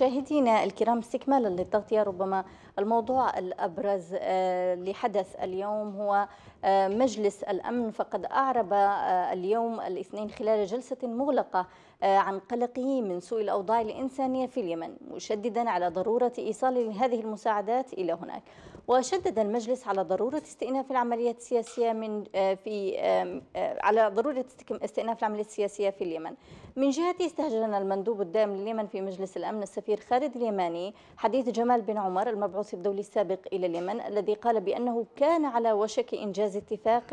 مشاهدينا الكرام استكمالا للتغطية ربما الموضوع الأبرز آه، لحدث اليوم هو آه، مجلس الأمن فقد أعرب آه، اليوم الاثنين خلال جلسة مغلقة عن قلقه من سوء الأوضاع الإنسانية في اليمن مشددا على ضرورة إيصال هذه المساعدات إلى هناك وشدد المجلس على ضرورة استئناف العملية السياسية من آه، في آه، على ضرورة استئناف العملية السياسية في اليمن. من جهته استهجن المندوب الدائم لليمن في مجلس الأمن السفير خالد اليماني حديث جمال بن عمر المبعوث الدولي السابق إلى اليمن الذي قال بأنه كان على وشك إنجاز اتفاق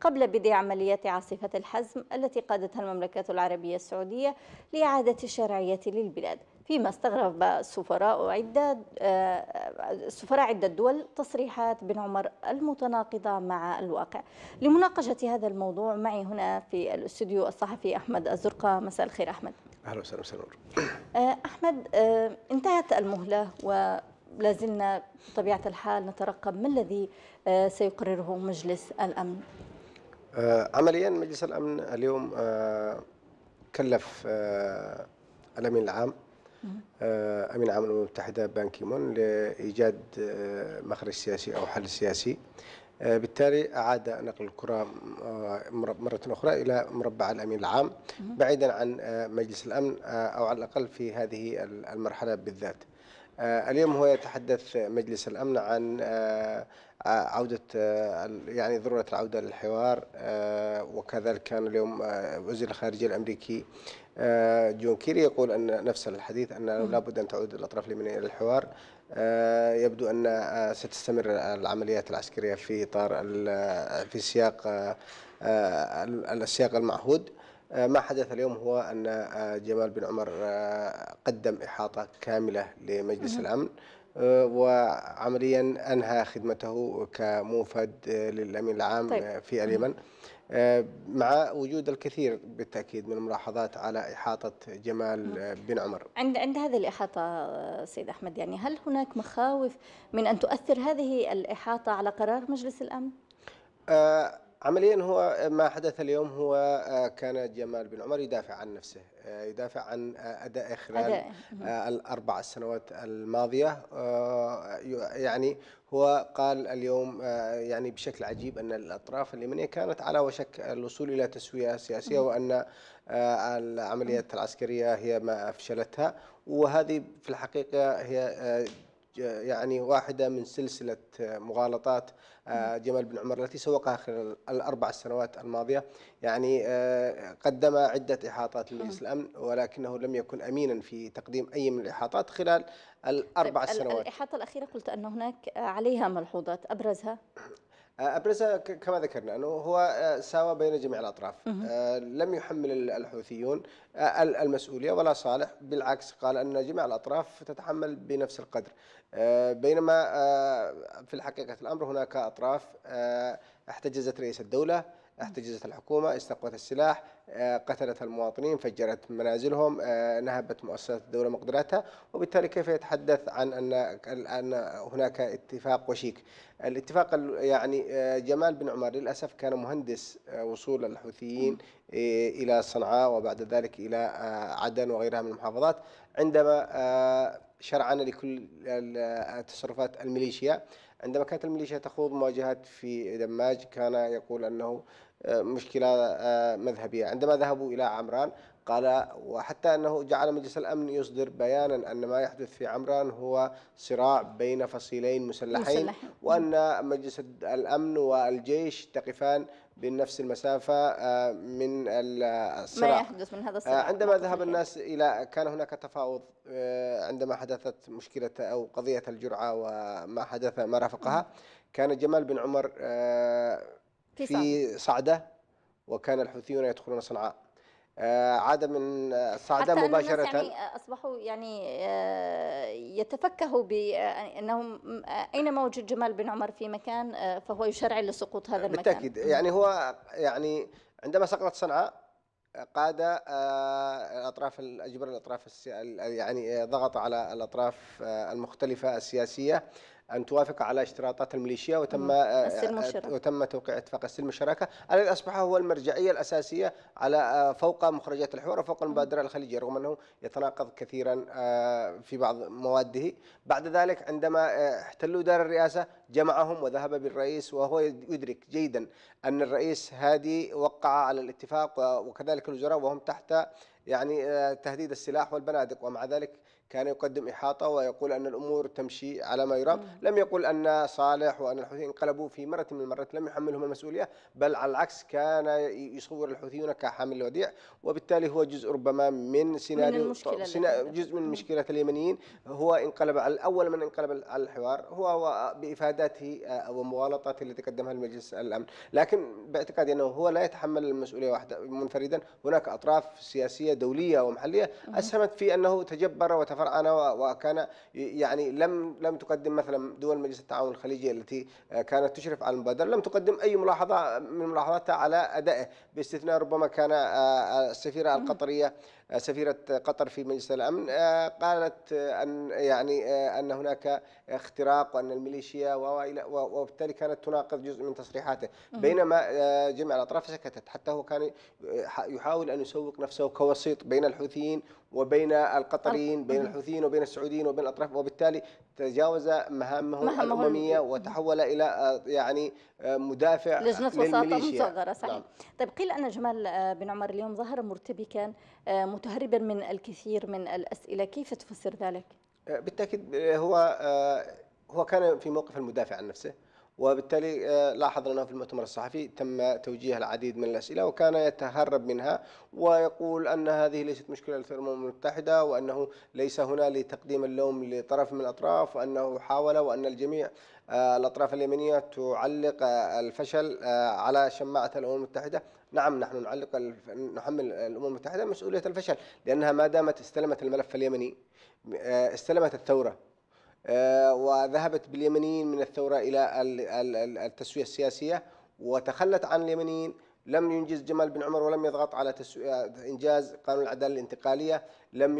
قبل بدء عمليات عاصفة الحزم التي قادتها المملكة العربية السعودية لإعادة الشرعية للبلاد. فيما استغرب السفراء عدة آه، السفراء عدة دول تصريحات بن عمر المتناقضة مع الواقع لمناقشة هذا الموضوع معي هنا في الاستوديو الصحفي أحمد الزرقاء مساء الخير أحمد أهلا وسهلا وسهلا آه، أحمد آه، انتهت المهلة و لازلنا بطبيعة الحال نترقب ما الذي سيقرره مجلس الأمن عمليا مجلس الأمن اليوم كلف الأمين العام آه، امين عام الامم المتحده بان كيمون لايجاد آه، مخرج سياسي او حل سياسي آه، بالتالي أعاد نقل الكرة مرة أخرى إلى مربع الأمين العام بعيدا عن مجلس الأمن أو على الأقل في هذه المرحلة بالذات آه، اليوم هو يتحدث مجلس الامن عن آه، آه، عودة يعني ضرورة العودة للحوار وكذلك كان اليوم وزير الخارجية الأمريكي جون كيري يقول أن نفس الحديث أنه لابد أن تعود الأطراف اليمنية إلى الحوار يبدو أن ستستمر العمليات العسكرية في إطار في سياق السياق المعهود آه، ما حدث اليوم هو أن آه، جمال بن عمر آه، قدم إحاطة كاملة لمجلس الأمن وعمليا أنهى خدمته كموفد للأمين العام طيب. في اليمن مع وجود الكثير بالتأكيد من الملاحظات على إحاطة جمال بن عمر عند عند هذه الإحاطة سيد أحمد يعني هل هناك مخاوف من أن تؤثر هذه الإحاطة على قرار مجلس الأمن؟ آه عمليا هو ما حدث اليوم هو آه، كان جمال بن عمر يدافع عن نفسه آه، يدافع عن آه، أدائه خلال الأربع سنوات الماضية يعني هو قال اليوم يعني بشكل عجيب أن الأطراف اليمنية كانت على وشك الوصول إلى تسوية سياسية وأن العمليات العسكرية هي ما أفشلتها وهذه في الحقيقة هي يعني واحدة من سلسلة آه، مغالطات آه، جمال بن عمر التي سوقها خلال الأربع سنوات الماضية يعني آه، قدم عدة إحاطات لمجلس الأمن ولكنه لم يكن أمينا في تقديم أي من الإحاطات خلال الأربع طيب سنوات الإحاطة الأخيرة قلت أن هناك عليها ملحوظات أبرزها أبرزها كما ذكرنا أنه هو آه، ساوى بين جميع الأطراف آه، لم يحمل الحوثيون آه، المسؤولية ولا صالح بالعكس قال أن جميع الأطراف تتحمل بنفس القدر بينما في الحقيقة الأمر هناك أطراف احتجزت رئيس الدولة احتجزت الحكومة استقوت السلاح آه، قتلت المواطنين فجرت منازلهم آه، نهبت مؤسسات الدولة مقدراتها وبالتالي كيف يتحدث عن أن أن هناك اتفاق وشيك الاتفاق يعني آه، جمال بن عمر للأسف كان مهندس وصول الحوثيين إلى صنعاء وبعد ذلك إلى عدن وغيرها من المحافظات عندما شرعا لكل تصرفات الميليشيا عندما كانت الميليشيا تخوض مواجهات في دماج كان يقول أنه آه، مشكلة آه، مذهبية عندما ذهبوا إلى عمران قال وحتى أنه جعل مجلس الأمن يصدر بيانا أن ما يحدث في عمران هو صراع بين فصيلين مسلحين مسلح. وأن مجلس الأمن والجيش تقفان بنفس المسافة آه، من الصراع آه، ما يحدث من هذا آه، الصراع عندما ذهب الناس إلى كان هناك تفاوض عندما حدثت مشكلة أو قضية الجرعة وما حدث ما رافقها كان جمال بن عمر في صعدة وكان الحوثيون يدخلون صنعاء آه، عدم الصعداء حتى مباشرة يعني أصبحوا يعني آه، يتفكهوا بأنهم آه، أينما وجد جمال بن عمر في مكان فهو يشرع لسقوط هذا المكان بالتأكيد يعني هو يعني عندما سقطت صنعاء قاد الاطراف اجبر الاطراف يعني ضغط على الاطراف المختلفه السياسيه ان توافق على اشتراطات الميليشيا وتم آه، آه، وتم توقيع اتفاق السلم الشراكه الذي اصبح هو المرجعيه الاساسيه على آه، فوق مخرجات الحوار وفوق المبادره الخليجيه رغم انه يتناقض كثيرا في بعض مواده بعد ذلك عندما احتلوا دار الرئاسه جمعهم وذهب بالرئيس وهو يدرك جيدا ان الرئيس هادي وقع على الاتفاق وكذلك الوزراء وهم تحت يعني تهديد السلاح والبنادق ومع ذلك كان يقدم إحاطة ويقول أن الأمور تمشي على ما يرام لم يقل أن صالح وأن الحوثيين انقلبوا في مرة من المرات لم يحملهم المسؤولية بل على العكس كان يصور الحوثيون كحامل الوديع وبالتالي هو جزء ربما من سيناريو من المشكلة جزء من مشكلة اليمنيين هو انقلب على الأول من انقلب على الحوار هو بإفاداته آه، ومغالطاته التي قدمها المجلس الأمن لكن باعتقادي أنه هو لا يتحمل المسؤولية وحده منفردا هناك أطراف سياسية دولية ومحلية أسهمت في أنه تجبر وتفاعل فرعانه وكان يعني لم لم تقدم مثلا دول مجلس التعاون الخليجي التي آه، كانت تشرف على المبادره لم تقدم اي ملاحظه من ملاحظاتها على ادائه باستثناء ربما كان آه، آه، السفيره القطريه سفيرة قطر في مجلس الأمن آه، قالت آه، أن يعني آه، أن هناك اختراق وأن الميليشيا وبالتالي كانت تناقض جزء من تصريحاته بينما جميع الأطراف سكتت حتى هو كان يحاول أن يسوق نفسه كوسيط بين الحوثيين وبين القطريين بين الحوثيين وبين السعوديين وبين الأطراف وبالتالي تجاوز مهامه الاماميه الأممية وتحول إلى آه، يعني آه، مدافع لجنة وساطة مصغرة صحيح نعم. طيب قيل أن جمال آه، بن عمر اليوم ظهر مرتبكا متهربا من الكثير من الأسئلة كيف تفسر ذلك؟ بالتأكيد هو هو كان في موقف المدافع عن نفسه وبالتالي آه، لاحظ أنه في المؤتمر الصحفي تم توجيه العديد من الأسئلة وكان يتهرب منها ويقول أن هذه ليست مشكلة للأمم المتحدة وأنه ليس هنا لتقديم اللوم لطرف من الأطراف وأنه حاول وأن الجميع آه، الأطراف اليمنية تعلق آه، الفشل على شماعة الأمم المتحدة نعم نحن نعلق نحمل الامم المتحده مسؤوليه الفشل لانها ما دامت استلمت الملف اليمني استلمت الثوره آه، وذهبت باليمنيين من الثورة إلى التسوية السياسية وتخلت عن اليمنيين لم ينجز جمال بن عمر ولم يضغط على تسو... آه، انجاز قانون العداله الانتقاليه، لم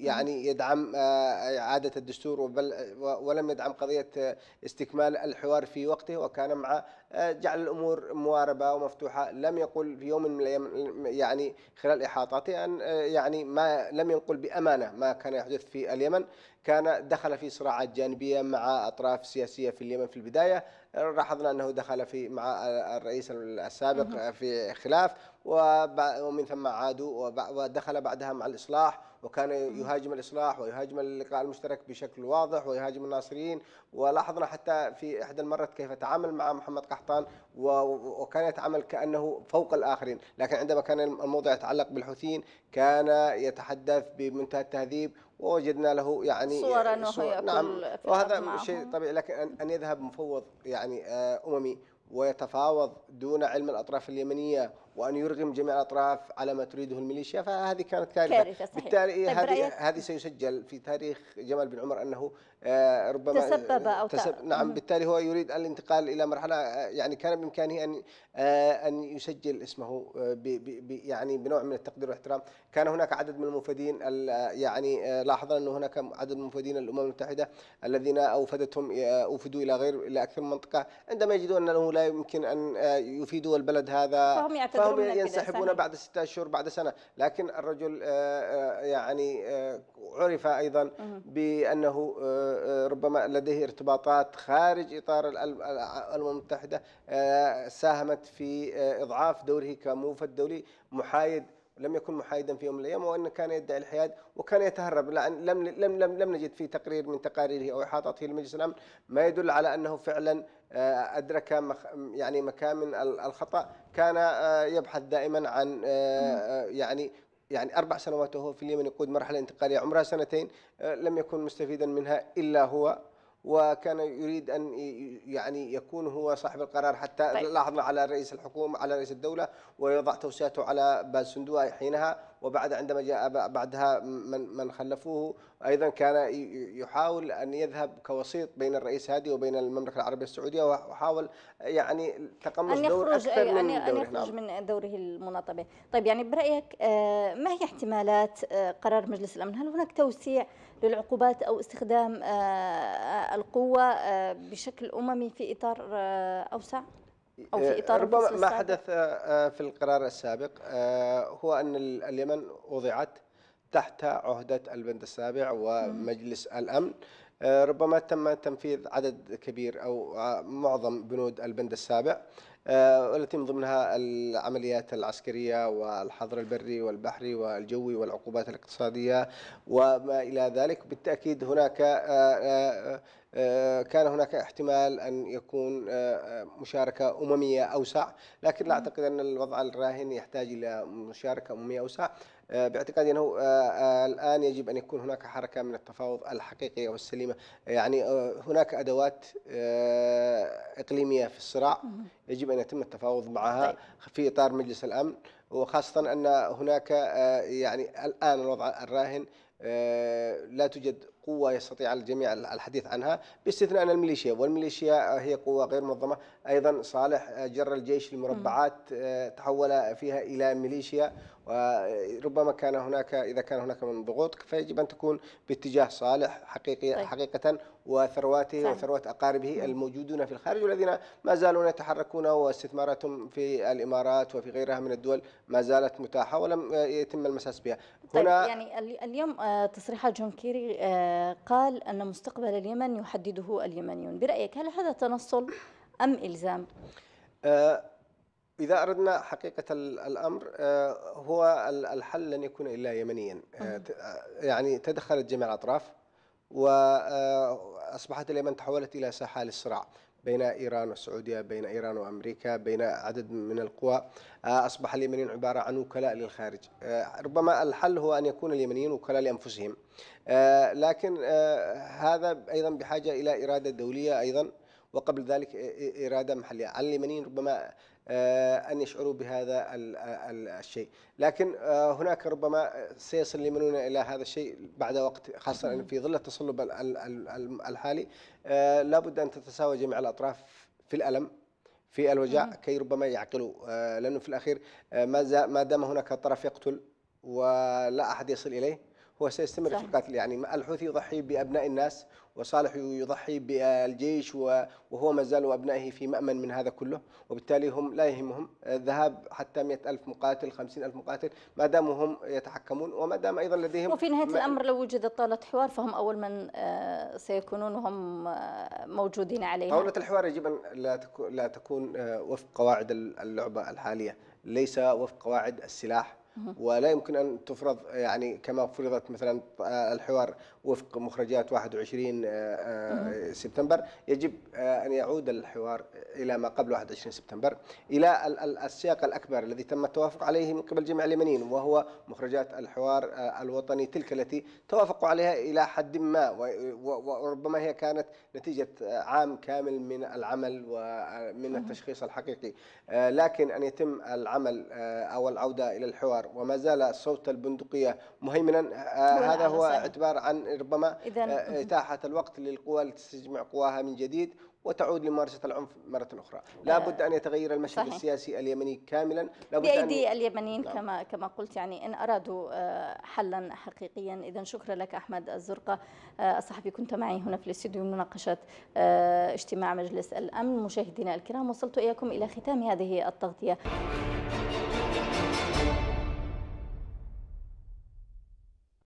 يعني يدعم اعاده آه، الدستور وبل... ولم يدعم قضيه استكمال الحوار في وقته وكان مع جعل الامور مواربه ومفتوحه، لم يقل في يوم من الايام يعني خلال احاطاته ان يعني ما لم ينقل بامانه ما كان يحدث في اليمن، كان دخل في صراعات جانبية مع أطراف سياسية في اليمن في البداية لاحظنا أنه دخل في مع الرئيس السابق في خلاف ومن ثم عادوا ودخل بعدها مع الإصلاح وكان يهاجم الإصلاح ويهاجم اللقاء المشترك بشكل واضح ويهاجم الناصريين ولاحظنا حتى في إحدى المرات كيف تعامل مع محمد قحطان وكان يتعامل كأنه فوق الآخرين لكن عندما كان الموضوع يتعلق بالحوثيين كان يتحدث بمنتهى التهذيب ووجدنا له يعني صورا صور نعم وهذا شيء طبيعي لكن أن يذهب مفوض يعني آه، أممي ويتفاوض دون علم الأطراف اليمنية وأن يرغم جميع الأطراف على ما تريده الميليشيا فهذه كانت كارثة, كارثة بالتالي طيب هذه, هذه سيسجل في تاريخ جمال بن عمر أنه آه، ربما تسبب او تسبب نعم بالتالي هو يريد الانتقال الى مرحله آه، يعني كان بامكانه ان آه، ان يسجل اسمه يعني بنوع من التقدير والاحترام، كان هناك عدد من المفيدين يعني لاحظنا انه هناك عدد من المفيدين الامم المتحده الذين اوفدتهم اوفدوا الى غير الى اكثر من منطقه، عندما يجدوا انه لا يمكن ان يفيدوا البلد هذا فهم يعتذرون فهم ينسحبون بعد ستة اشهر بعد سنه، لكن الرجل يعني عرف ايضا بانه ربما لديه ارتباطات خارج إطار الأمم المتحدة آه، ساهمت في آه، إضعاف دوره كموفد دولي محايد لم يكن محايدا في يوم من الايام وان كان يدعي الحياد وكان يتهرب لأن لم لم لم, لم نجد في تقرير من تقاريره او احاطاته لمجلس الامن ما يدل على انه فعلا آه، ادرك يعني مكان من الخطا كان يبحث دائما عن يعني يعني أربع سنوات وهو في اليمن يقود مرحلة انتقالية عمرها سنتين آه، لم يكن مستفيدا منها إلا هو وكان يريد ان يعني يكون هو صاحب القرار حتى طيب. لاحظنا على رئيس الحكومه على رئيس الدوله ويضع توصياته على باز حينها وبعد عندما جاء بعدها من من خلفوه ايضا كان يحاول ان يذهب كوسيط بين الرئيس هادي وبين المملكه العربيه السعوديه وحاول يعني تقمص دور اكثر أي من أن يخرج من دوره المناط به، طيب يعني برايك آه، ما هي احتمالات آه، قرار مجلس الامن؟ هل هناك توسيع للعقوبات او استخدام آه، القوه بشكل اممي في اطار اوسع؟ أو في آه، إطار ربما ما حدث آه، آه، في القرار السابق هو أن اليمن وضعت تحت عهدة البند السابع ومجلس الأمن ربما تم تنفيذ عدد كبير أو معظم بنود البند السابع والتي آه، من ضمنها العمليات العسكرية والحظر البري والبحري والجوي والعقوبات الاقتصادية وما إلى ذلك بالتأكيد هناك آه، آه، كان هناك احتمال أن يكون مشاركة أممية أوسع لكن لا أعتقد أن الوضع الراهن يحتاج إلى مشاركة أممية أوسع آه، باعتقادي انه آه، آه، الان يجب ان يكون هناك حركه من التفاوض الحقيقيه والسليمه يعني هناك ادوات اقليميه في الصراع يجب ان يتم التفاوض معها طيب. في اطار مجلس الامن وخاصه ان هناك يعني الان الوضع الراهن لا توجد قوة يستطيع الجميع الحديث عنها باستثناء الميليشيا والميليشيا هي قوة غير منظمة أيضا صالح آه، جر الجيش المربعات آه، تحول فيها إلى ميليشيا وربما آه، كان هناك إذا كان هناك من ضغوط فيجب أن تكون باتجاه صالح حقيقي طيب. حقيقة وثرواته وثروات أقاربه الموجودون في الخارج والذين ما زالوا يتحركون واستثماراتهم في الإمارات وفي غيرها من الدول ما زالت متاحة ولم يتم المساس بها طيب، هنا طيب يعني اليوم تصريحات جون كيري قال أن مستقبل اليمن يحدده اليمنيون برأيك هل هذا تنصل أم إلزام؟ آه، إذا أردنا حقيقة الأمر آه، هو الحل لن يكون إلا يمنيا آه، يعني تدخلت جميع الأطراف وأصبحت اليمن تحولت إلى ساحة للصراع بين إيران والسعودية بين إيران وأمريكا بين عدد من القوى آه، أصبح اليمنيين عبارة عن وكلاء للخارج آه، ربما الحل هو أن يكون اليمنيين وكلاء لأنفسهم آه، لكن هذا أيضا بحاجة إلى إرادة دولية أيضا وقبل ذلك إرادة محلية على اليمنيين ربما آه، أن يشعروا بهذا آه، الشيء لكن آه، هناك ربما سيصل لمنون إلى هذا الشيء بعد وقت خاصة أن في ظل التصلب الحالي لابد أن تتساوى جميع الأطراف في الألم في الوجع كي ربما يعقلوا لأنه في الأخير ما دام هناك طرف يقتل ولا أحد يصل إليه هو سيستمر في القتل يعني الحوثي يضحي بأبناء الناس وصالح يضحي بالجيش وهو ما زال وابنائه في مأمن من هذا كله وبالتالي هم لا يهمهم الذهاب حتى مئة ألف مقاتل خمسين ألف مقاتل ما داموا هم يتحكمون وما دام أيضا لديهم وفي نهاية الأمر لو وجدت طاولة حوار فهم أول من آه، سيكونون هم آه، موجودين عليها طاولة الحوار يجب أن لا تكون آه، وفق قواعد اللعبة الحالية ليس وفق قواعد السلاح ولا يمكن ان تفرض يعني كما فرضت مثلا آه، الحوار وفق مخرجات 21 آه، آه، سبتمبر يجب ان يعود الحوار الى ما قبل 21 سبتمبر الى السياق الاكبر الذي تم التوافق عليه من قبل جميع اليمنيين وهو مخرجات الحوار الوطني تلك التي توافقوا عليها الى حد ما وربما هي كانت نتيجه عام كامل من العمل ومن التشخيص الحقيقي لكن ان يتم العمل او العوده الى الحوار وما زال صوت البندقية مهيمنا آه، هذا هو اعتبار عن ربما آه، إتاحة الوقت للقوى لتستجمع قواها من جديد وتعود لممارسة العنف مرة أخرى لا نعم. بد أن يتغير المشهد صحيح. السياسي اليمني كاملا لا بد بأيدي أن... اليمنيين نعم. كما كما قلت يعني إن أرادوا آه، حلا حقيقيا إذا شكرا لك أحمد الزرقة الصحفي كنت معي هنا في الاستديو لمناقشة اجتماع مجلس الأمن مشاهدينا الكرام وصلت إياكم إلى ختام هذه التغطية